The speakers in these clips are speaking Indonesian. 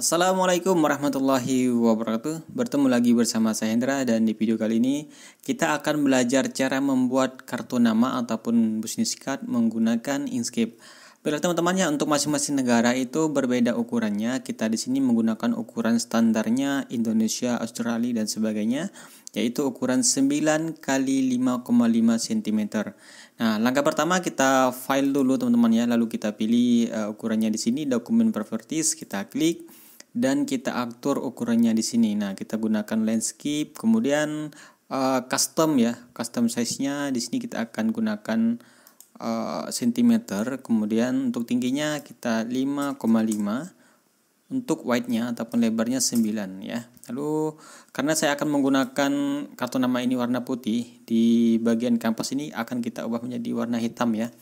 Assalamualaikum warahmatullahi wabarakatuh Bertemu lagi bersama saya Hendra Dan di video kali ini Kita akan belajar cara membuat kartu nama Ataupun business card Menggunakan Inkscape Bila teman-teman ya, untuk masing-masing negara itu berbeda ukurannya. Kita di sini menggunakan ukuran standarnya Indonesia, Australia dan sebagainya, yaitu ukuran 9 kali 5,5 cm. Nah, langkah pertama kita file dulu teman-teman ya, lalu kita pilih uh, ukurannya di sini dokumen properties, kita klik dan kita atur ukurannya di sini. Nah, kita gunakan landscape, kemudian uh, custom ya, custom size-nya di sini kita akan gunakan uh, sentimeter, kemudian untuk tingginya kita 5,5 untuk wide-nya ataupun lebarnya 9 ya. Lalu karena saya akan menggunakan kartu nama ini warna putih di bagian kampus ini akan kita ubah menjadi warna hitam ya.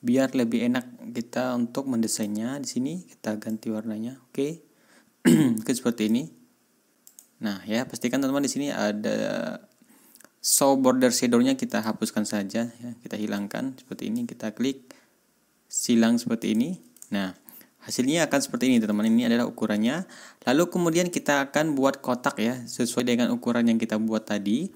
Biar lebih enak kita untuk mendesainnya di sini kita ganti warnanya. Oke. Okay. ke seperti ini nah ya pastikan teman-teman di sini ada show border shadownya kita hapuskan saja ya kita hilangkan seperti ini kita klik silang seperti ini nah hasilnya akan seperti ini teman-teman ini adalah ukurannya lalu kemudian kita akan buat kotak ya sesuai dengan ukuran yang kita buat tadi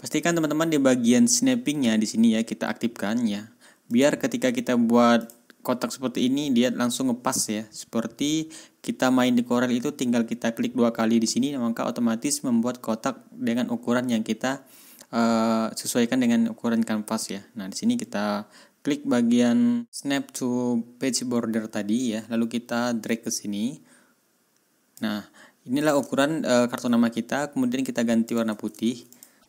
pastikan teman-teman di bagian snappingnya di sini ya kita aktifkan ya biar ketika kita buat kotak seperti ini dia langsung ngepas ya seperti kita main di Corel itu tinggal kita klik dua kali di sini maka otomatis membuat kotak dengan ukuran yang kita uh, sesuaikan dengan ukuran kanvas ya. Nah, di sini kita klik bagian snap to page border tadi ya, lalu kita drag ke sini. Nah, inilah ukuran uh, kartu nama kita, kemudian kita ganti warna putih.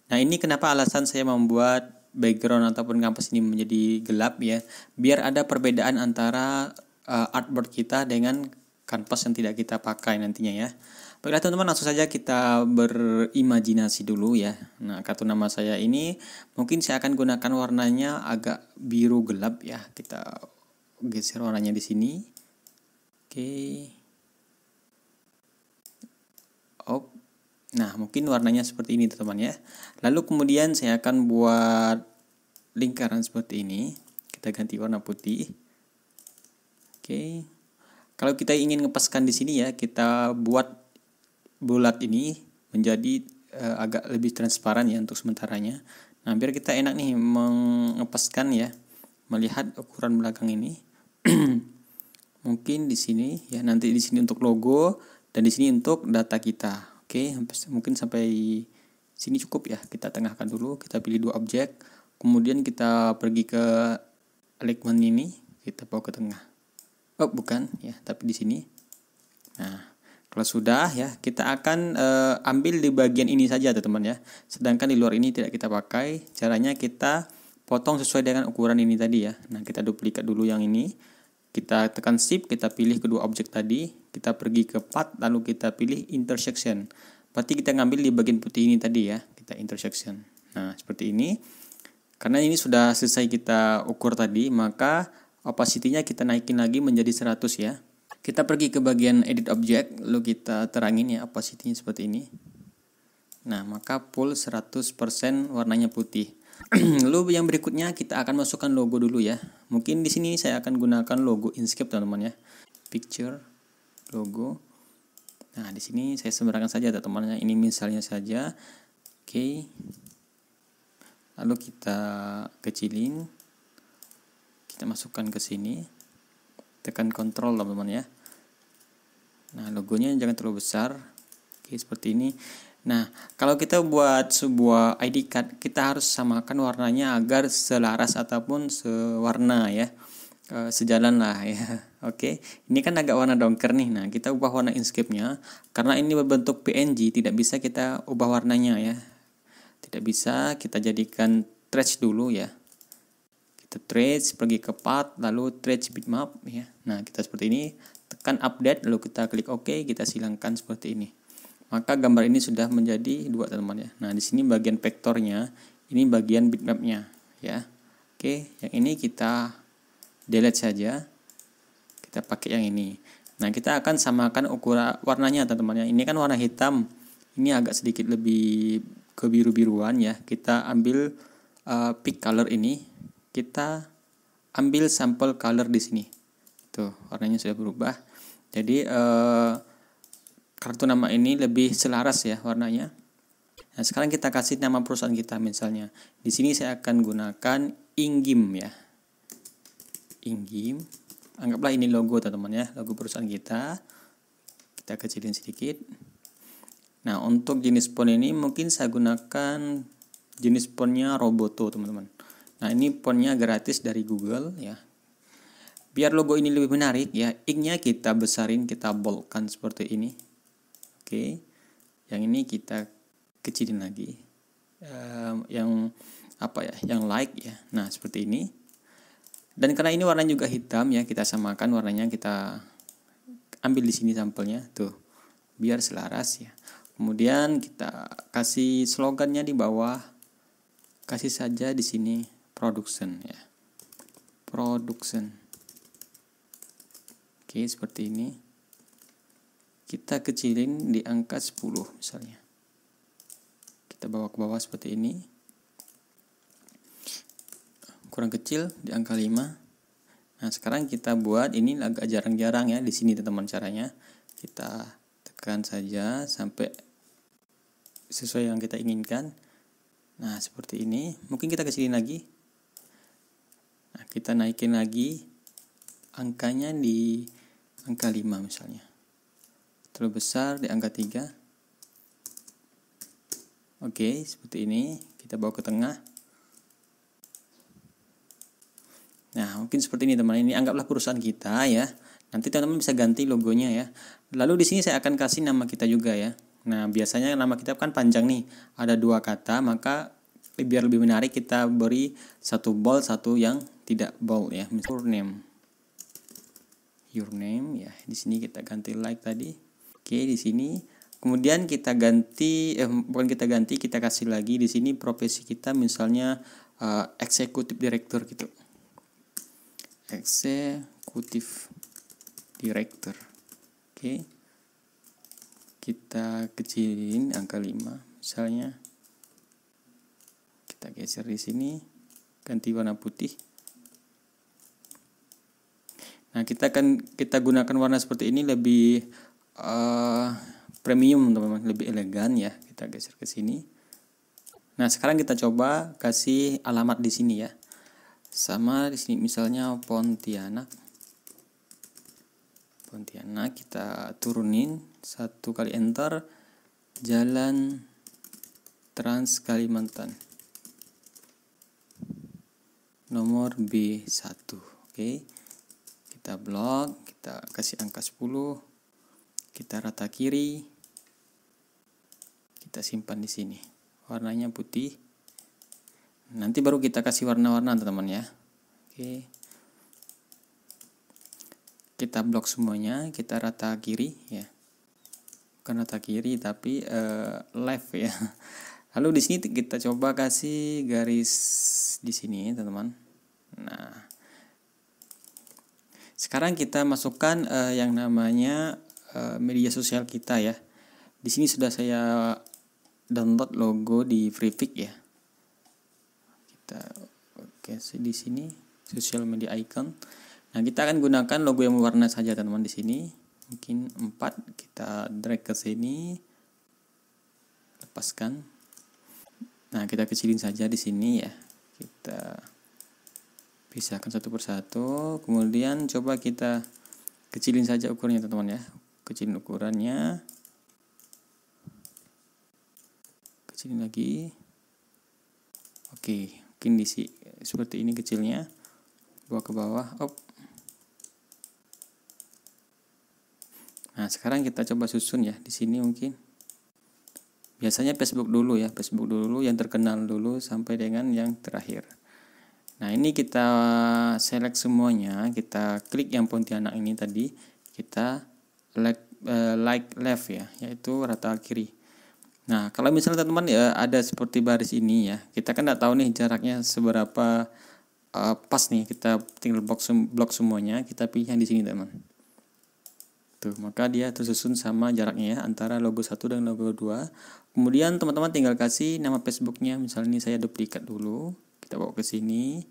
Nah, ini kenapa alasan saya membuat background ataupun kanvas ini menjadi gelap ya, biar ada perbedaan antara uh, artboard kita dengan kanvas yang tidak kita pakai nantinya ya. Baiklah teman-teman langsung saja kita berimajinasi dulu ya. Nah kartu nama saya ini mungkin saya akan gunakan warnanya agak biru gelap ya. Kita geser warnanya di sini. Oke. Op. Nah mungkin warnanya seperti ini teman-teman ya. Lalu kemudian saya akan buat lingkaran seperti ini. Kita ganti warna putih. Oke. Okay. Kalau kita ingin ngepaskan di sini ya, kita buat bulat ini menjadi uh, agak lebih transparan ya untuk sementaranya. Nah, biar kita enak nih mengepaskan ya, melihat ukuran belakang ini. Mungkin di sini ya nanti di sini untuk logo dan di sini untuk data kita. Oke, mungkin sampai sini cukup ya. Kita tengahkan dulu, kita pilih dua objek, kemudian kita pergi ke alignment ini, kita bawa ke tengah oh bukan ya tapi di sini nah kalau sudah ya kita akan e, ambil di bagian ini saja teman-teman ya sedangkan di luar ini tidak kita pakai caranya kita potong sesuai dengan ukuran ini tadi ya nah kita duplikat dulu yang ini kita tekan shift kita pilih kedua objek tadi kita pergi ke path lalu kita pilih intersection berarti kita ngambil di bagian putih ini tadi ya kita intersection nah seperti ini karena ini sudah selesai kita ukur tadi maka opacity-nya kita naikin lagi menjadi 100 ya. Kita pergi ke bagian edit object, lalu kita terangin ya opacity-nya seperti ini. Nah, maka full 100% warnanya putih. lalu yang berikutnya kita akan masukkan logo dulu ya. Mungkin di sini saya akan gunakan logo Inkscape teman-teman ya. Picture, logo. Nah, di sini saya sembarangan saja teman-teman ya. ini misalnya saja. Oke. Okay. Lalu kita kecilin kita masukkan ke sini tekan kontrol teman-teman ya nah logonya jangan terlalu besar oke seperti ini nah kalau kita buat sebuah ID card kita harus samakan warnanya agar selaras ataupun sewarna ya e, sejalan lah ya oke ini kan agak warna dongker nih nah kita ubah warna inscape-nya karena ini berbentuk PNG tidak bisa kita ubah warnanya ya tidak bisa kita jadikan trash dulu ya kita trace pergi ke path lalu trace bitmap ya nah kita seperti ini tekan update lalu kita klik OK kita silangkan seperti ini maka gambar ini sudah menjadi dua teman ya nah di sini bagian vektornya ini bagian bitmapnya ya oke yang ini kita delete saja kita pakai yang ini nah kita akan samakan ukuran warnanya teman-teman ya ini kan warna hitam ini agak sedikit lebih kebiru-biruan ya kita ambil uh, eh, pick color ini kita ambil sampel color di sini. Tuh, warnanya sudah berubah. Jadi eh, kartu nama ini lebih selaras ya warnanya. Nah, sekarang kita kasih nama perusahaan kita misalnya. Di sini saya akan gunakan Ingim ya. Ingim. Anggaplah ini logo teman-teman ya, logo perusahaan kita. Kita kecilin sedikit. Nah, untuk jenis font ini mungkin saya gunakan jenis fontnya Roboto, teman-teman. Nah, ini fontnya gratis dari Google ya. Biar logo ini lebih menarik ya, ink-nya kita besarin, kita boldkan seperti ini. Oke. Yang ini kita kecilin lagi. Um, yang apa ya? Yang like ya. Nah, seperti ini. Dan karena ini warnanya juga hitam ya, kita samakan warnanya kita ambil di sini sampelnya tuh. Biar selaras ya. Kemudian kita kasih slogannya di bawah. Kasih saja di sini production ya production oke seperti ini kita kecilin di angka 10 misalnya kita bawa ke bawah seperti ini kurang kecil di angka 5 nah sekarang kita buat ini agak jarang-jarang ya di sini teman-teman caranya kita tekan saja sampai sesuai yang kita inginkan nah seperti ini mungkin kita kecilin lagi Nah, kita naikin lagi angkanya di angka 5 misalnya. Terlalu besar di angka 3. Oke, seperti ini. Kita bawa ke tengah. Nah, mungkin seperti ini teman. Ini anggaplah perusahaan kita ya. Nanti teman-teman bisa ganti logonya ya. Lalu di sini saya akan kasih nama kita juga ya. Nah, biasanya nama kita kan panjang nih. Ada dua kata, maka biar lebih menarik kita beri satu bold satu yang tidak bold ya your name your name ya di sini kita ganti like tadi oke di sini kemudian kita ganti eh, bukan kita ganti kita kasih lagi di sini profesi kita misalnya uh, eksekutif direktur gitu eksekutif direktur Oke. Kita kecilin angka 5 misalnya kita geser di sini ganti warna putih nah kita akan kita gunakan warna seperti ini lebih uh, premium teman-teman lebih elegan ya kita geser ke sini nah sekarang kita coba kasih alamat di sini ya sama di sini misalnya Pontianak Pontianak kita turunin satu kali enter jalan Trans Kalimantan nomor B1 oke kita blok kita kasih angka 10 kita rata kiri kita simpan di sini warnanya putih nanti baru kita kasih warna-warna teman-teman ya oke kita blok semuanya kita rata kiri ya bukan rata kiri tapi uh, left ya lalu di sini kita coba kasih garis di sini teman-teman nah sekarang kita masukkan uh, yang namanya uh, media sosial kita ya di sini sudah saya download logo di Freepik ya kita oke okay, di sini social media icon nah kita akan gunakan logo yang warna saja teman-teman di sini mungkin 4 kita drag ke sini lepaskan Nah, kita kecilin saja di sini ya. Kita pisahkan satu persatu, kemudian coba kita kecilin saja ukurannya teman-teman ya. Kecilin ukurannya. Kecilin lagi. Oke, mungkin di seperti ini kecilnya. Bawa ke bawah, up. Nah, sekarang kita coba susun ya di sini mungkin biasanya Facebook dulu ya Facebook dulu yang terkenal dulu sampai dengan yang terakhir nah ini kita select semuanya kita klik yang Pontianak ini tadi kita like, eh, like left ya yaitu rata kiri nah kalau misalnya teman-teman ya ada seperti baris ini ya kita kan tidak tahu nih jaraknya seberapa uh, pas nih kita tinggal blok semuanya kita pilih yang di sini teman Tuh, gitu. maka dia tersusun sama jaraknya ya antara logo 1 dan logo 2. Kemudian teman-teman tinggal kasih nama Facebooknya. Misalnya ini saya duplikat dulu. Kita bawa ke sini.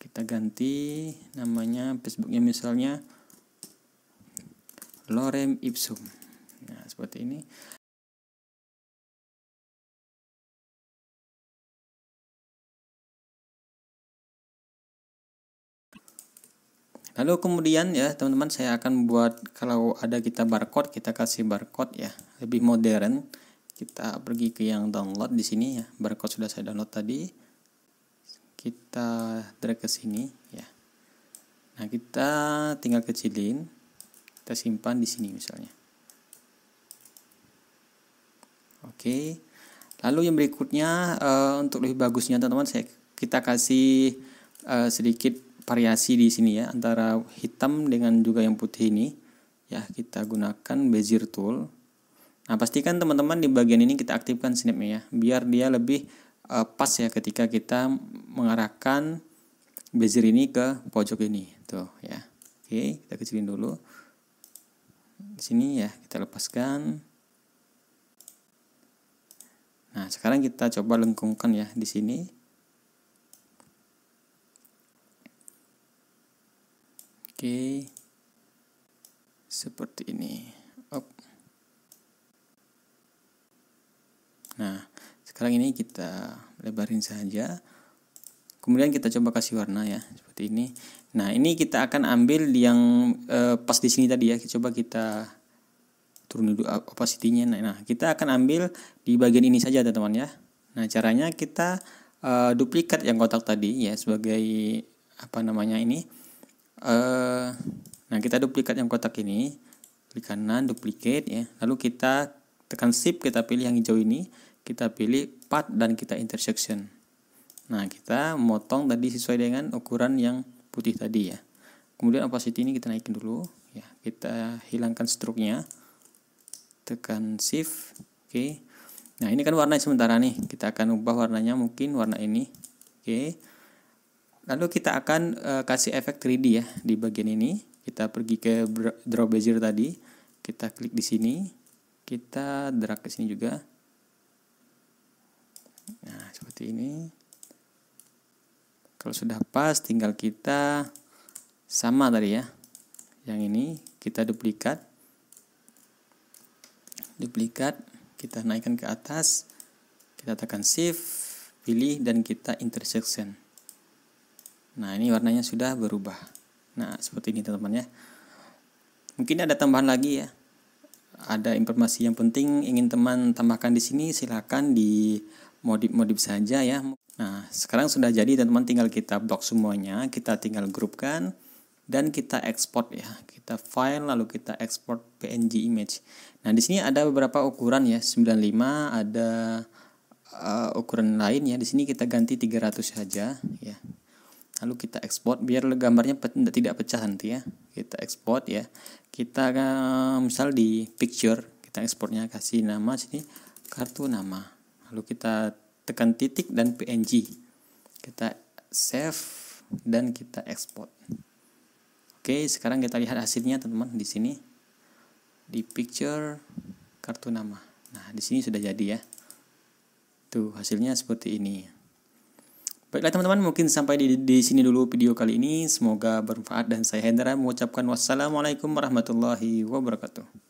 kita ganti namanya Facebooknya misalnya Lorem Ipsum. Nah, seperti ini. Lalu kemudian ya teman-teman saya akan buat kalau ada kita barcode kita kasih barcode ya lebih modern. Kita pergi ke yang download di sini ya barcode sudah saya download tadi. Kita drag ke sini ya. Nah kita tinggal kecilin kita simpan di sini misalnya. Oke. Lalu yang berikutnya uh, untuk lebih bagusnya teman-teman saya kita kasih uh, sedikit variasi di sini ya antara hitam dengan juga yang putih ini ya kita gunakan bezier tool nah pastikan teman-teman di bagian ini kita aktifkan snapnya ya biar dia lebih uh, pas ya ketika kita mengarahkan bezier ini ke pojok ini tuh ya oke kita kecilin dulu di sini ya kita lepaskan nah sekarang kita coba lengkungkan ya di sini Oke. Seperti ini. Op. Nah, sekarang ini kita lebarin saja. Kemudian kita coba kasih warna ya, seperti ini. Nah, ini kita akan ambil yang eh, pas di sini tadi ya. Kita Coba kita turun dulu eh, opacity-nya. Nah, nah, kita akan ambil di bagian ini saja teman-teman ya. Nah, caranya kita eh, duplikat yang kotak tadi ya sebagai apa namanya ini uh, nah kita duplikat yang kotak ini klik kanan duplicate ya lalu kita tekan shift kita pilih yang hijau ini kita pilih part dan kita intersection nah kita motong tadi sesuai dengan ukuran yang putih tadi ya kemudian opacity ini kita naikin dulu ya kita hilangkan stroke nya tekan shift oke okay. nah ini kan warna sementara nih kita akan ubah warnanya mungkin warna ini oke okay. Lalu kita akan uh, kasih efek 3D ya di bagian ini. Kita pergi ke draw bezier tadi. Kita klik di sini. Kita drag ke sini juga. Nah, seperti ini. Kalau sudah pas tinggal kita sama tadi ya. Yang ini kita duplikat. Duplikat kita naikkan ke atas. Kita tekan shift, pilih dan kita intersection Nah, ini warnanya sudah berubah. Nah, seperti ini teman-teman ya. Mungkin ada tambahan lagi ya. Ada informasi yang penting ingin teman tambahkan di sini silahkan di modif-modif saja ya. Nah, sekarang sudah jadi teman-teman tinggal kita blok semuanya, kita tinggal grupkan dan kita export ya. Kita file lalu kita export PNG image. Nah, di sini ada beberapa ukuran ya, 95 ada uh, ukuran lain ya. Di sini kita ganti 300 saja ya lalu kita ekspor biar gambarnya tidak pecah nanti ya kita ekspor ya kita misal di picture kita ekspornya kasih nama sini kartu nama lalu kita tekan titik dan png kita save dan kita ekspor oke sekarang kita lihat hasilnya teman-teman di sini di picture kartu nama nah di sini sudah jadi ya tuh hasilnya seperti ini Baiklah teman-teman, mungkin sampai di, di sini dulu video kali ini. Semoga bermanfaat dan saya Hendra mengucapkan wassalamualaikum warahmatullahi wabarakatuh.